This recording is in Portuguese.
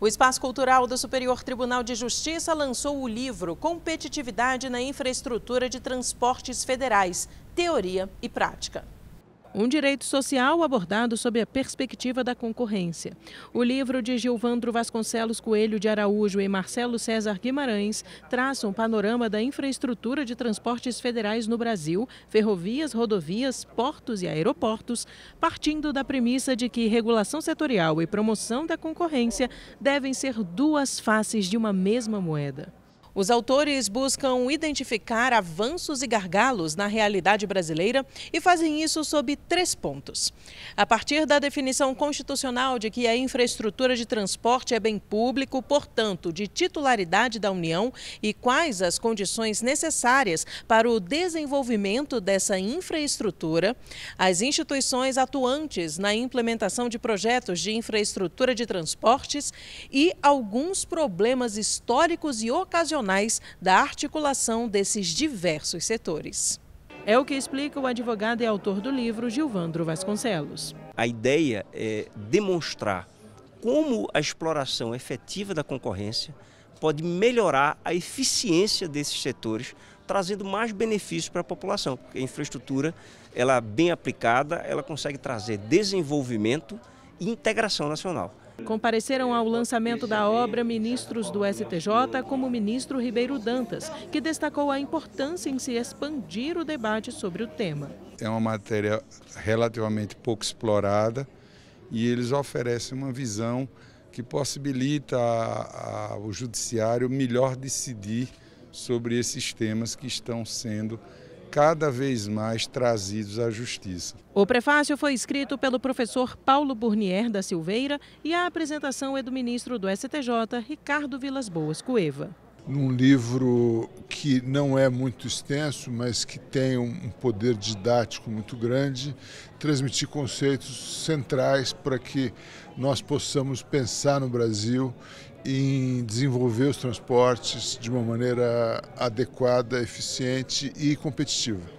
O Espaço Cultural do Superior Tribunal de Justiça lançou o livro Competitividade na Infraestrutura de Transportes Federais, Teoria e Prática. Um direito social abordado sob a perspectiva da concorrência. O livro de Gilvandro Vasconcelos Coelho de Araújo e Marcelo César Guimarães traça um panorama da infraestrutura de transportes federais no Brasil, ferrovias, rodovias, portos e aeroportos, partindo da premissa de que regulação setorial e promoção da concorrência devem ser duas faces de uma mesma moeda. Os autores buscam identificar avanços e gargalos na realidade brasileira e fazem isso sob três pontos. A partir da definição constitucional de que a infraestrutura de transporte é bem público, portanto, de titularidade da União e quais as condições necessárias para o desenvolvimento dessa infraestrutura, as instituições atuantes na implementação de projetos de infraestrutura de transportes e alguns problemas históricos e ocasionais profissionais da articulação desses diversos setores. É o que explica o advogado e autor do livro Gilvandro Vasconcelos. A ideia é demonstrar como a exploração efetiva da concorrência pode melhorar a eficiência desses setores, trazendo mais benefícios para a população. Porque a infraestrutura, ela é bem aplicada, ela consegue trazer desenvolvimento e integração nacional. Compareceram ao lançamento da obra ministros do STJ, como o ministro Ribeiro Dantas, que destacou a importância em se expandir o debate sobre o tema. É uma matéria relativamente pouco explorada e eles oferecem uma visão que possibilita ao judiciário melhor decidir sobre esses temas que estão sendo cada vez mais trazidos à justiça. O prefácio foi escrito pelo professor Paulo Burnier da Silveira e a apresentação é do ministro do STJ, Ricardo Vilas Boas Cueva num livro que não é muito extenso, mas que tem um poder didático muito grande, transmitir conceitos centrais para que nós possamos pensar no Brasil em desenvolver os transportes de uma maneira adequada, eficiente e competitiva.